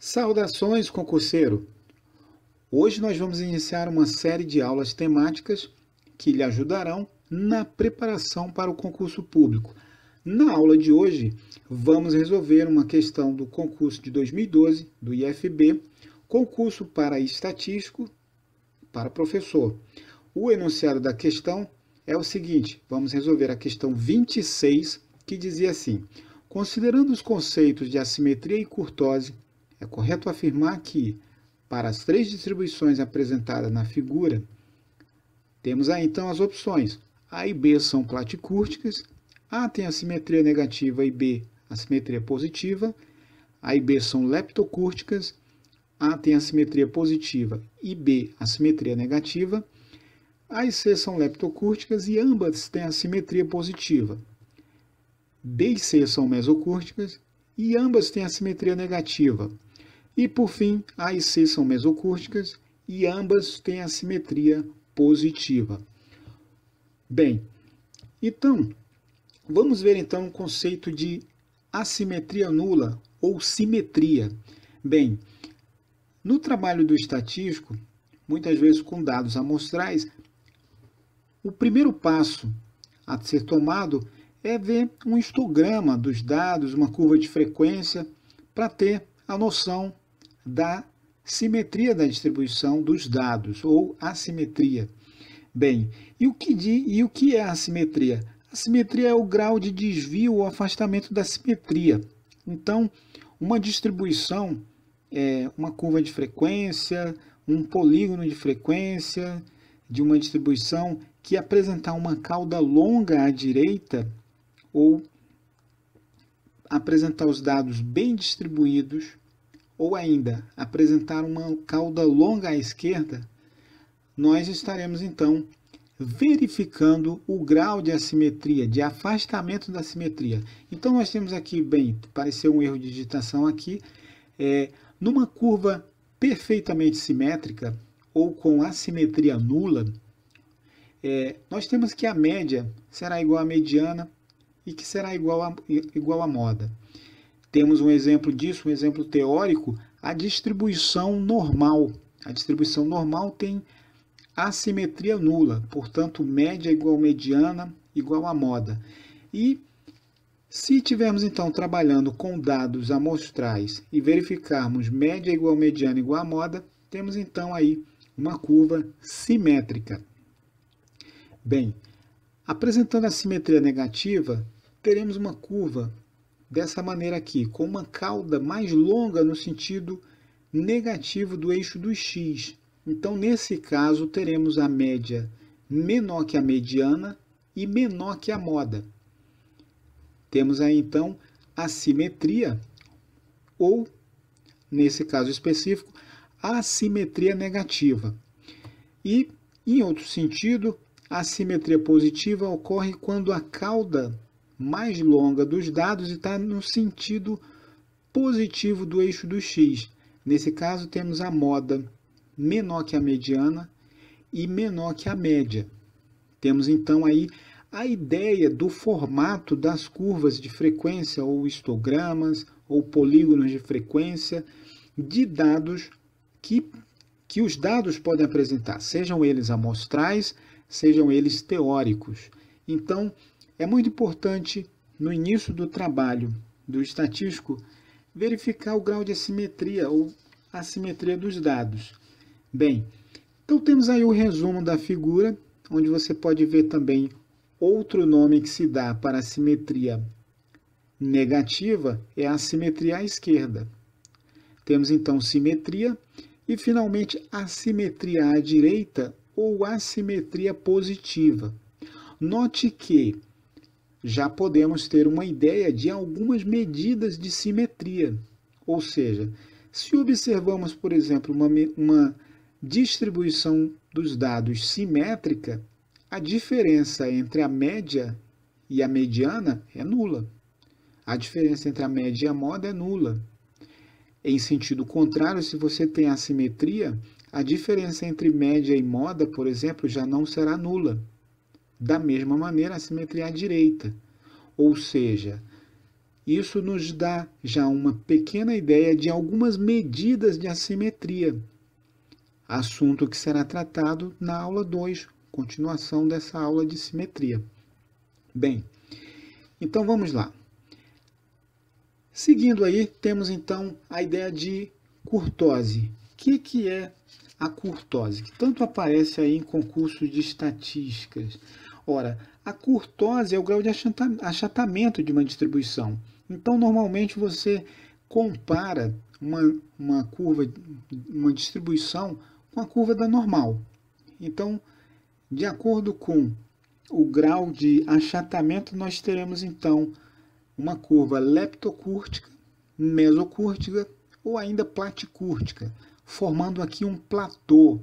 Saudações, concurseiro! Hoje nós vamos iniciar uma série de aulas temáticas que lhe ajudarão na preparação para o concurso público. Na aula de hoje, vamos resolver uma questão do concurso de 2012 do IFB, concurso para estatístico para professor. O enunciado da questão é o seguinte, vamos resolver a questão 26, que dizia assim, considerando os conceitos de assimetria e curtose, é correto afirmar que, para as três distribuições apresentadas na figura, temos aí então as opções A e B são platicúrticas, A tem a simetria negativa e B a simetria positiva, A e B são leptocúrticas, A tem a simetria positiva e B a simetria negativa, A e C são leptocúrticas e ambas têm a simetria positiva. B e C são mesocúrticas e ambas têm a simetria negativa. E por fim, as C são mesocúrticas e ambas têm a simetria positiva. Bem, então, vamos ver então o conceito de assimetria nula ou simetria. Bem, no trabalho do estatístico, muitas vezes com dados amostrais, o primeiro passo a ser tomado é ver um histograma dos dados, uma curva de frequência, para ter a noção da simetria da distribuição dos dados, ou assimetria. Bem, e o que, de, e o que é assimetria? assimetria? é o grau de desvio ou afastamento da simetria. Então, uma distribuição, é uma curva de frequência, um polígono de frequência de uma distribuição que apresentar uma cauda longa à direita ou apresentar os dados bem distribuídos ou ainda apresentar uma cauda longa à esquerda, nós estaremos então verificando o grau de assimetria, de afastamento da simetria. Então nós temos aqui, bem, pareceu um erro de digitação aqui, é, numa curva perfeitamente simétrica ou com assimetria nula, é, nós temos que a média será igual à mediana e que será igual a, igual à moda. Temos um exemplo disso, um exemplo teórico, a distribuição normal. A distribuição normal tem assimetria nula, portanto, média igual mediana igual a moda. E se tivermos então trabalhando com dados amostrais e verificarmos média igual mediana igual a moda, temos então aí uma curva simétrica. Bem, apresentando a simetria negativa, teremos uma curva dessa maneira aqui, com uma cauda mais longa no sentido negativo do eixo do x. Então, nesse caso, teremos a média menor que a mediana e menor que a moda. Temos aí, então, a simetria, ou, nesse caso específico, a simetria negativa. E, em outro sentido, a simetria positiva ocorre quando a cauda mais longa dos dados e está no sentido positivo do eixo do x. Nesse caso, temos a moda menor que a mediana e menor que a média. Temos então aí a ideia do formato das curvas de frequência, ou histogramas, ou polígonos de frequência, de dados que, que os dados podem apresentar, sejam eles amostrais, sejam eles teóricos. Então, é muito importante, no início do trabalho do estatístico, verificar o grau de assimetria ou assimetria dos dados. Bem, então temos aí o resumo da figura, onde você pode ver também outro nome que se dá para assimetria negativa é a assimetria à esquerda. Temos então simetria e finalmente assimetria à direita ou assimetria positiva. Note que já podemos ter uma ideia de algumas medidas de simetria. Ou seja, se observamos, por exemplo, uma, uma distribuição dos dados simétrica, a diferença entre a média e a mediana é nula. A diferença entre a média e a moda é nula. Em sentido contrário, se você tem assimetria, a diferença entre média e moda, por exemplo, já não será nula. Da mesma maneira, a simetria direita. Ou seja, isso nos dá já uma pequena ideia de algumas medidas de assimetria, assunto que será tratado na aula 2, continuação dessa aula de simetria. Bem, então vamos lá. Seguindo aí, temos então a ideia de curtose. O que, que é a curtose? Que tanto aparece aí em concursos de estatísticas. Ora, a curtose é o grau de achatamento de uma distribuição. Então, normalmente você compara uma, uma curva, uma distribuição com a curva da normal. Então, de acordo com o grau de achatamento, nós teremos então uma curva leptocúrtica, mesocúrtica ou ainda platicúrtica, formando aqui um platô.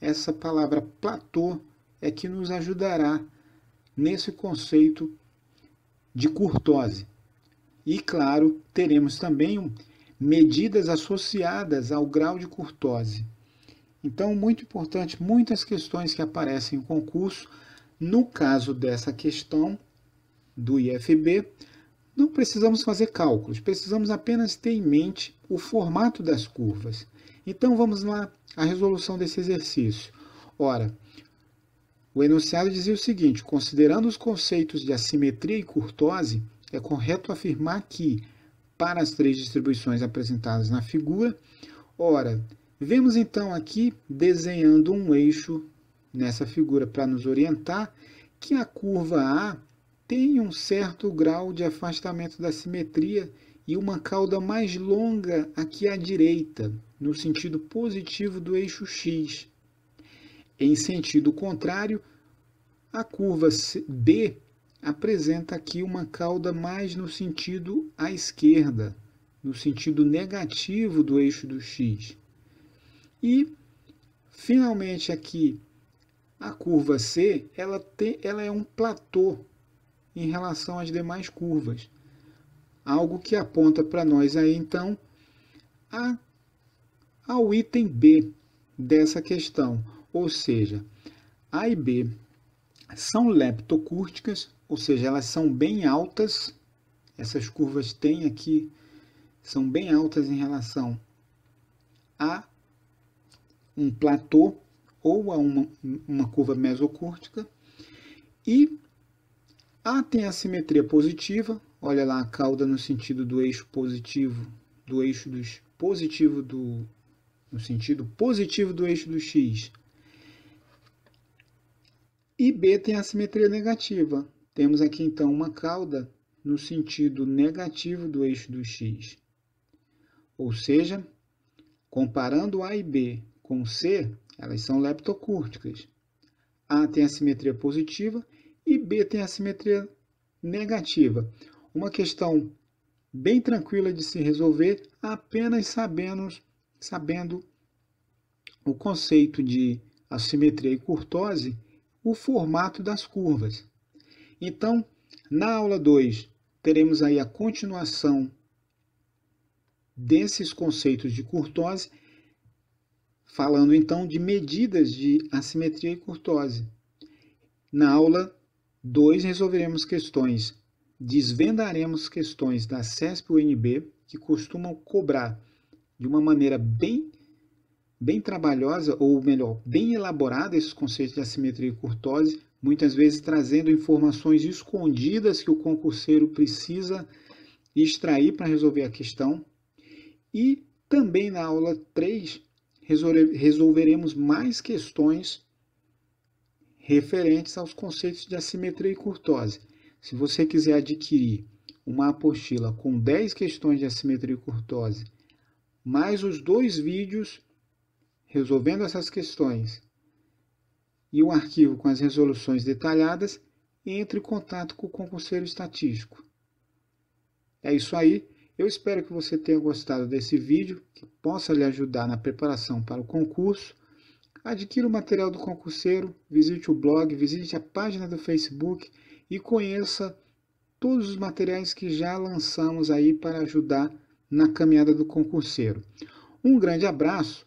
Essa palavra platô é que nos ajudará nesse conceito de Curtose. E, claro, teremos também medidas associadas ao grau de Curtose. Então, muito importante, muitas questões que aparecem em concurso. No caso dessa questão do IFB, não precisamos fazer cálculos, precisamos apenas ter em mente o formato das curvas. Então, vamos lá à resolução desse exercício. Ora, o enunciado dizia o seguinte: considerando os conceitos de assimetria e curtose, é correto afirmar que, para as três distribuições apresentadas na figura, ora, vemos então aqui desenhando um eixo nessa figura para nos orientar que a curva A tem um certo grau de afastamento da simetria e uma cauda mais longa aqui à direita, no sentido positivo do eixo X. Em sentido contrário, a curva B apresenta aqui uma cauda mais no sentido à esquerda, no sentido negativo do eixo do x. E, finalmente, aqui, a curva C ela, tem, ela é um platô em relação às demais curvas. Algo que aponta para nós aí, então, a, ao item B dessa questão ou seja, A e B são leptocúrticas, ou seja, elas são bem altas, essas curvas têm aqui, são bem altas em relação a um platô ou a uma, uma curva mesocúrtica, e A tem a simetria positiva, olha lá a cauda no sentido do eixo positivo, do eixo dos positivo do no sentido positivo do eixo do x e B tem a simetria negativa. Temos aqui então uma cauda no sentido negativo do eixo do x. Ou seja, comparando A e B com C, elas são leptocúrticas. A tem a simetria positiva e B tem a simetria negativa. Uma questão bem tranquila de se resolver apenas sabendo, sabendo o conceito de assimetria e curtose o formato das curvas. Então, na aula 2, teremos aí a continuação desses conceitos de curtose, falando então de medidas de assimetria e curtose. Na aula 2, resolveremos questões, desvendaremos questões da CESP UNB que costumam cobrar de uma maneira bem bem trabalhosa, ou melhor, bem elaborada esses conceitos de assimetria e curtose, muitas vezes trazendo informações escondidas que o concurseiro precisa extrair para resolver a questão. E também na aula 3 resolveremos mais questões referentes aos conceitos de assimetria e curtose. Se você quiser adquirir uma apostila com 10 questões de assimetria e curtose, mais os dois vídeos resolvendo essas questões e o arquivo com as resoluções detalhadas, entre em contato com o concurseiro estatístico. É isso aí. Eu espero que você tenha gostado desse vídeo, que possa lhe ajudar na preparação para o concurso. Adquira o material do concurseiro, visite o blog, visite a página do Facebook e conheça todos os materiais que já lançamos aí para ajudar na caminhada do concurseiro. Um grande abraço